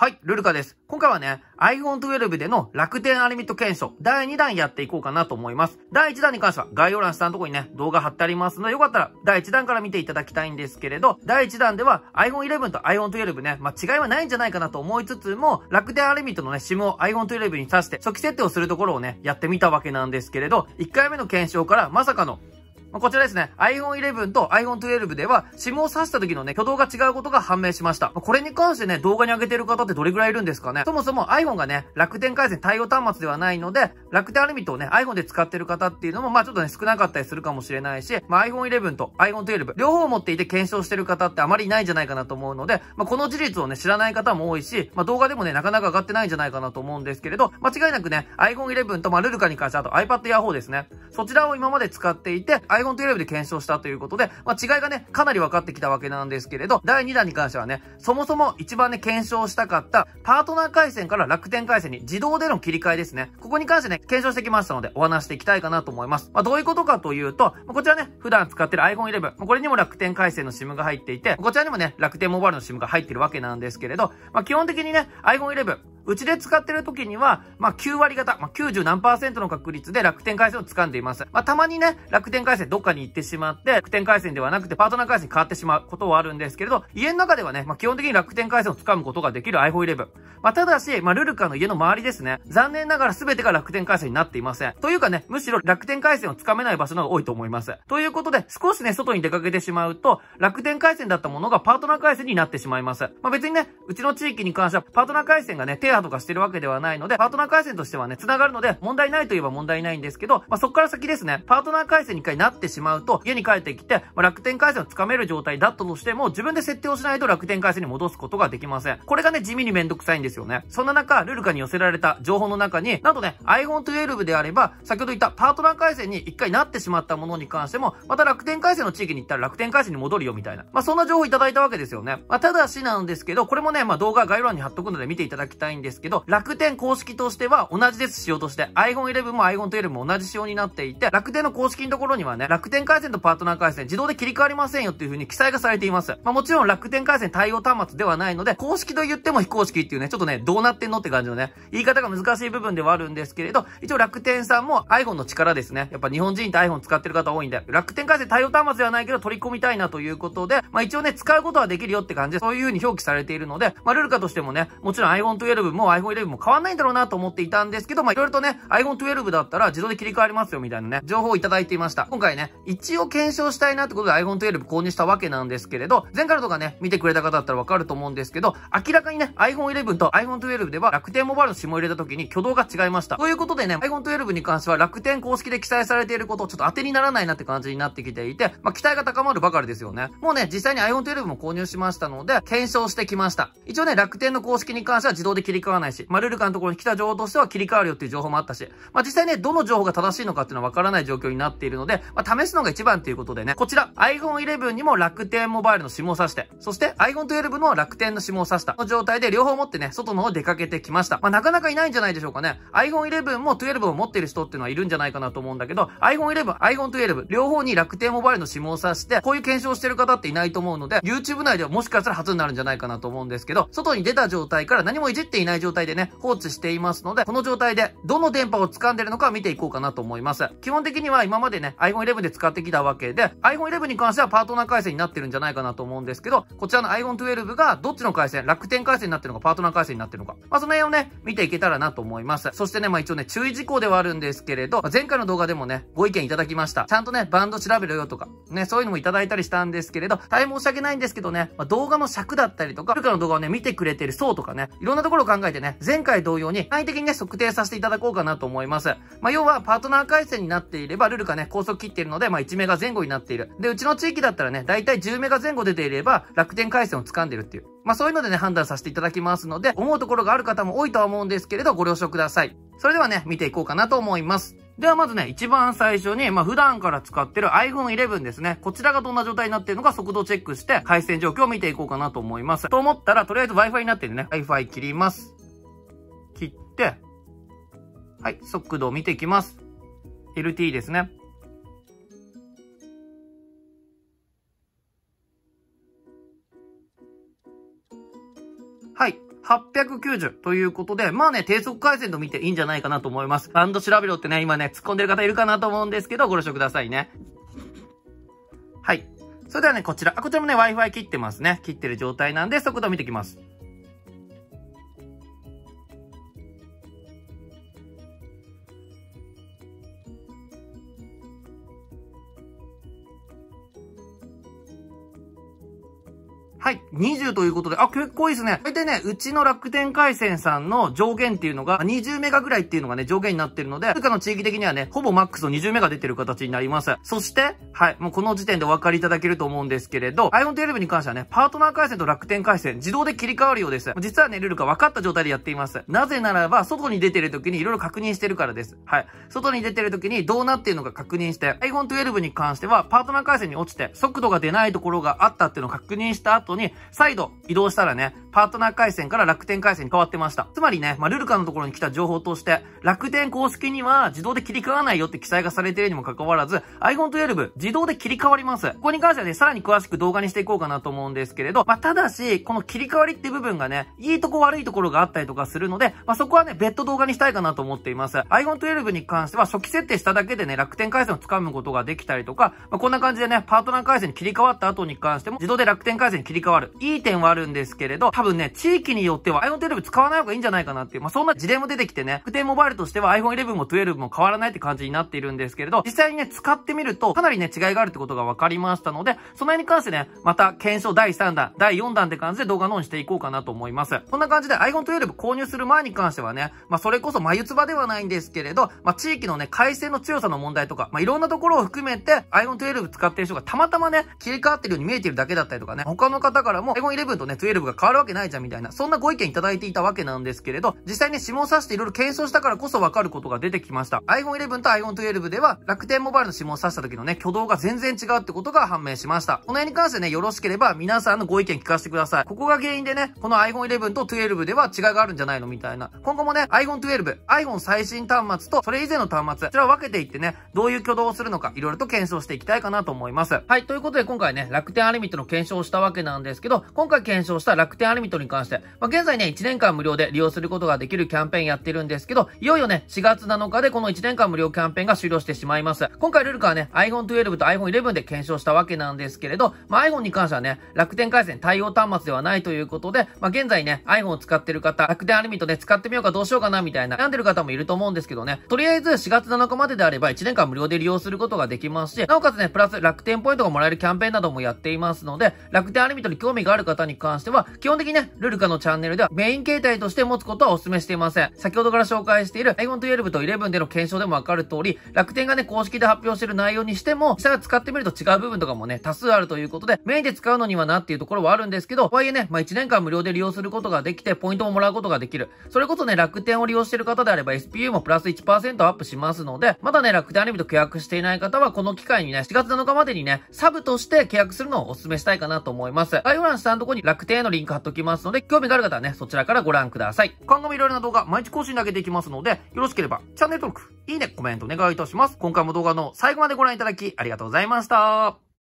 はい、ルルカです。今回はね、iPhone 12での楽天アリミット検証、第2弾やっていこうかなと思います。第1弾に関しては概要欄下のとこにね、動画貼ってありますので、よかったら第1弾から見ていただきたいんですけれど、第1弾では iPhone 11と iPhone 12ね、まあ、違いはないんじゃないかなと思いつつも、楽天アリミットのね、SIM を iPhone 12に挿して初期設定をするところをね、やってみたわけなんですけれど、1回目の検証からまさかのこちらですね、iPhone 11と iPhone 12では、SIM を挿した時のね、挙動が違うことが判明しました。これに関してね、動画に上げてる方ってどれくらいいるんですかねそもそも iPhone がね、楽天回線対応端末ではないので、楽天アルミットをね、iPhone で使ってる方っていうのも、まあちょっとね、少なかったりするかもしれないし、まあ iPhone 11と iPhone 12、両方持っていて検証してる方ってあまりいないんじゃないかなと思うので、まあこの事実をね、知らない方も多いし、まあ動画でもね、なかなか上がってないんじゃないかなと思うんですけれど、間違いなくね、iPhone 11と、まあルルカに関して、あと iPad や a ですね。そちらを今まで使っていて、アイゴン1 1で検証したということで、まあ、違いがね、かなり分かってきたわけなんですけれど、第2弾に関してはね、そもそも一番ね、検証したかった、パートナー回線から楽天回線に自動での切り替えですね。ここに関してね、検証してきましたので、お話していきたいかなと思います。まあ、どういうことかというと、まこちらね、普段使ってる iPhone 11、これにも楽天回線の SIM が入っていて、こちらにもね、楽天モバイルの SIM が入ってるわけなんですけれど、まあ、基本的にね、iPhone 11、うちで使ってる時には、まあ、9割方、まあ、90何パーセントの確率で楽天回線を掴んでいます。まあ、たまにね、楽天回線どっかに行ってしまって、楽天回線ではなくてパートナー回線に変わってしまうことはあるんですけれど、家の中ではね、まあ、基本的に楽天回線を掴むことができる iPhone11。まあ、ただし、まあ、ルルカの家の周りですね、残念ながら全てが楽天回線になっていません。というかね、むしろ楽天回線を掴めない場所の方が多いと思います。ということで、少しね、外に出かけてしまうと、楽天回線だったものがパートナー回線になってしまいます。まあ、別にね、うちの地域に関してはパートナー回線がね、手ターとかしてるわけではないので、パートナー回線としてはね、繋がるので、問題ないといえば問題ないんですけど、まあ、そこから先ですね、パートナー回線に一回なってしまうと、家に帰ってきて、まあ、楽天回線をつかめる状態だったとしても、自分で設定をしないと楽天回線に戻すことができません。これがね、地味にめんどくさいんですよね。そんな中、ルルカに寄せられた情報の中に、なんとね、iPhone 12であれば、先ほど言ったパートナー回線に一回なってしまったものに関しても、また楽天回線の地域に行ったら楽天回線に戻るよみたいな。まあ、そんな情報いただいたわけですよね。まあ、ただしなんですけど、これもね、まあ、動画概要欄に貼っとくので見ていただきたいんですですけど、楽天公式としては同じです、仕様として。iPhone 11も iPhone 12も同じ仕様になっていて、楽天の公式のところにはね、楽天回線とパートナー回線自動で切り替わりませんよっていう風に記載がされています。まあ、もちろん楽天回線対応端末ではないので、公式と言っても非公式っていうね、ちょっとね、どうなってんのって感じのね、言い方が難しい部分ではあるんですけれど、一応楽天さんも iPhone の力ですね。やっぱ日本人って iPhone 使ってる方多いんで、楽天回線対応端末ではないけど取り込みたいなということで、まあ、一応ね、使うことはできるよって感じで、そういう風に表記されているので、まあ、ルルカとしてもね、もちろん iPhone 12 11も iPhone 11も変わんないんだろうなと思っていたんですけど、まあ、いろいろとね、iPhone 12だったら自動で切り替わりますよみたいなね、情報をいただいていました。今回ね、一応検証したいなってことで iPhone 12購入したわけなんですけれど、前回とかね、見てくれた方だったらわかると思うんですけど、明らかにね、iPhone 11と iPhone 12では楽天モバイルの SIM を入れた時に挙動が違いました。ということでね、iPhone 12に関しては楽天公式で記載されていること、をちょっと当てにならないなって感じになってきていて、まあ、期待が高まるばかりですよね。もうね、実際に iPhone 12も購入しましたので、検証してきました。一応ね、楽天の公式に関しては自動で切りり替わないし、まあ、ルルカのところに来た情報としては切り替わるよっていう情報もあったし、まあ、実際ね、どの情報が正しいのかっていうのはわからない状況になっているので、まあ、試すのが一番ということでね、こちら、iPhone 11にも楽天モバイルの指紋を挿して、そして iPhone 12の楽天の指紋を挿した、の状態で両方持ってね、外の方出かけてきました。まあ、なかなかいないんじゃないでしょうかね。iPhone 11も12を持っている人っていうのはいるんじゃないかなと思うんだけど、iPhone 11、iPhone 12、両方に楽天モバイルの指紋を挿して、こういう検証してる方っていないと思うので、YouTube 内ではもしかしたら初になるんじゃないかなと思うんですけど、外に出た状態から何もいじっていないない状態でね、放置していますので、この状態でどの電波を掴んでるのか見ていこうかなと思います。基本的には今までね、iPhone 11で使ってきたわけで、iPhone 11に関してはパートナー回線になってるんじゃないかなと思うんですけど、こちらの iPhone 12がどっちの回線、楽天回線になってるのか、パートナー回線になってるのか、まあその辺をね、見ていけたらなと思います。そしてね、まあ一応ね、注意事項ではあるんですけれど、前回の動画でもね、ご意見いただきました。ちゃんとね、バンド調べろよとか、ね、そういうのもいただいたりしたんですけれど、大変申し訳ないんですけどね、まあ、動画の尺だったりとか、ルカの動画をね、見てくれてる層とかね、いろんなところを考考えてね、前回同様に簡易的にね、測定させていただこうかなと思います。まあ、要は、パートナー回線になっていれば、ルルがね、高速切っているので、まあ、1メガ前後になっている。で、うちの地域だったらね、だいたい10メガ前後出ていれば、楽天回線を掴んでるっていう。まあ、そういうのでね、判断させていただきますので、思うところがある方も多いとは思うんですけれど、ご了承ください。それではね、見ていこうかなと思います。ではまずね、一番最初に、まあ、普段から使ってる iPhone 11ですね。こちらがどんな状態になってるのか速度チェックして、回線状況を見ていこうかなと思います。と思ったら、とりあえず Wi-Fi になってるね。Wi-Fi 切ります。切って、はい、速度を見ていきます。LT ですね。はい。890ということで、まあね、低速回線と見ていいんじゃないかなと思います。バンド調べろってね、今ね、突っ込んでる方いるかなと思うんですけど、ご了承くださいね。はい。それではね、こちら。あ、こちらもね、Wi-Fi 切ってますね。切ってる状態なんで、速度見てきます。はい、20ということで、あ、結構いいですね。大体ね、うちの楽天回線さんの上限っていうのが、20メガぐらいっていうのがね、上限になってるので、通貨の地域的にはね、ほぼマックスの20メガ出てる形になります。そして、はい、もうこの時点でお分かりいただけると思うんですけれど、iPhone12 に関してはね、パートナー回線と楽天回線、自動で切り替わるようです。実はね、ルールが分かった状態でやっています。なぜならば、外に出てる時にいろいろ確認してるからです。はい。外に出てる時にどうなっているのか確認して、iPhone12 に関しては、パートナー回線に落ちて、速度が出ないところがあったっていうのを確認した後に、に、再度移動したらね、パートナー回線から楽天回線に変わってました。つまりね、まあ、ルルカのところに来た情報として、楽天公式には自動で切り替わないよって記載がされているにもかかわらず、iPhone12 自動で切り替わります。ここに関してはね、さらに詳しく動画にしていこうかなと思うんですけれど、まあ、ただし、この切り替わりって部分がね、いいとこ悪いところがあったりとかするので、まあ、そこはね、別途動画にしたいかなと思っています。iPhone12 に関しては初期設定しただけでね、楽天回線を掴むことができたりとか、まあ、こんな感じでね、パートナー回線に切り替わった後に関しても、自動で楽天回線に切り替わる。いい点はあるんですけれど、多分ね、地域によっては iPhone12 使わない方がいいんじゃないかなっていう、まあ、そんな事例も出てきてね、不定モバイルとしては iPhone11 も12も変わらないって感じになっているんですけれど、実際にね、使ってみると、かなりね、違いがあるってことが分かりましたので、その辺に関してね、また検証第3弾、第4弾って感じで動画のオにしていこうかなと思います。こんな感じで iPhone12 購入する前に関してはね、まあ、それこそ眉唾ではないんですけれど、まあ、地域のね、回線の強さの問題とか、まあ、いろんなところを含めて iPhone12 使ってる人がたまたまね、切り替わってるように見えてるだけだったりとかね、他の方からも iPhone11 とね、12が変わるわけけないじゃんみたいな、そんなご意見いただいていたわけなんですけれど、実際に指紋を差していろいろ検証したからこそわかることが出てきました。iPhone 11と iPhone 12では、楽天モバイルの指紋を差した時のね、挙動が全然違うってことが判明しました。この辺に関してね、よろしければ皆さんのご意見聞かせてください。ここが原因でね、この iPhone 11と12では違いがあるんじゃないのみたいな。今後もね、iPhone 12、iPhone 最新端末とそれ以前の端末、こちらを分けていってね、どういう挙動をするのか、いろいろと検証していきたいかなと思います。はい、ということで今回ね、楽天アリミットの検証をしたわけなんですけど、今回検証した楽天アリミットリミットに関して、まあ、現在ね、1年間無料で利用することができるキャンペーンやってるんですけど、いよいよね、4月7日でこの1年間無料キャンペーンが終了してしまいます。今回ルルカはね、iPhone 12と iPhone 11で検証したわけなんですけれど、まあ、iPhone に関してはね、楽天回線対応端末ではないということで、まあ、現在ね、iPhone を使ってる方、楽天アルミットね、使ってみようかどうしようかなみたいな悩んでる方もいると思うんですけどね、とりあえず4月7日までであれば1年間無料で利用することができますし、なおかつね、プラス楽天ポイントがもらえるキャンペーンなどもやっていますので、楽天アルミットに興味がある方に関しては、基本的にね、ルルカのチャンネルではメイン携帯として持つことはお勧めしていません。先ほどから紹介している iPhone12 と11での検証でもわかる通り、楽天がね、公式で発表している内容にしても、実際使ってみると違う部分とかもね、多数あるということで、メインで使うのにはなっていうところはあるんですけど、とはいえね、まあ、1年間無料で利用することができて、ポイントももらうことができる。それこそね、楽天を利用している方であれば SPU もプラス1%アップしますので、まだね、楽天アニメと契約していない方は、この機会にね、7月7日までにね、サブとして契約するのをお勧めしたいかなと思います。概要欄下のところに楽天へのリンク貼っとききますので、興味がある方はね、そちらからご覧ください。今後もいろいろな動画、毎日更新上げていきますので、よろしければ、チャンネル登録、いいね、コメントお願いいたします。今回も動画の最後までご覧いただき、ありがとうございました。